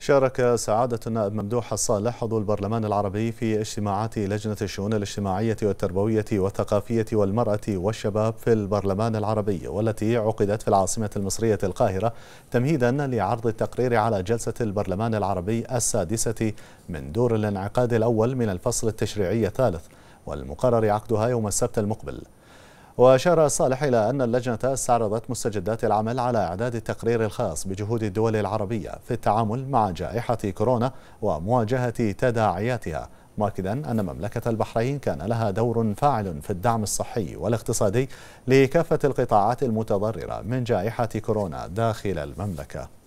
شارك سعادة النائب ممدوح الصالح عضو البرلمان العربي في اجتماعات لجنة الشؤون الاجتماعية والتربوية والثقافية والمرأة والشباب في البرلمان العربي والتي عقدت في العاصمة المصرية القاهرة تمهيدا لعرض التقرير على جلسة البرلمان العربي السادسة من دور الانعقاد الأول من الفصل التشريعي الثالث والمقرر عقدها يوم السبت المقبل وأشار صالح إلى أن اللجنة استعرضت مستجدات العمل على إعداد التقرير الخاص بجهود الدول العربية في التعامل مع جائحة كورونا ومواجهة تداعياتها مؤكدا أن مملكة البحرين كان لها دور فاعل في الدعم الصحي والاقتصادي لكافة القطاعات المتضررة من جائحة كورونا داخل المملكة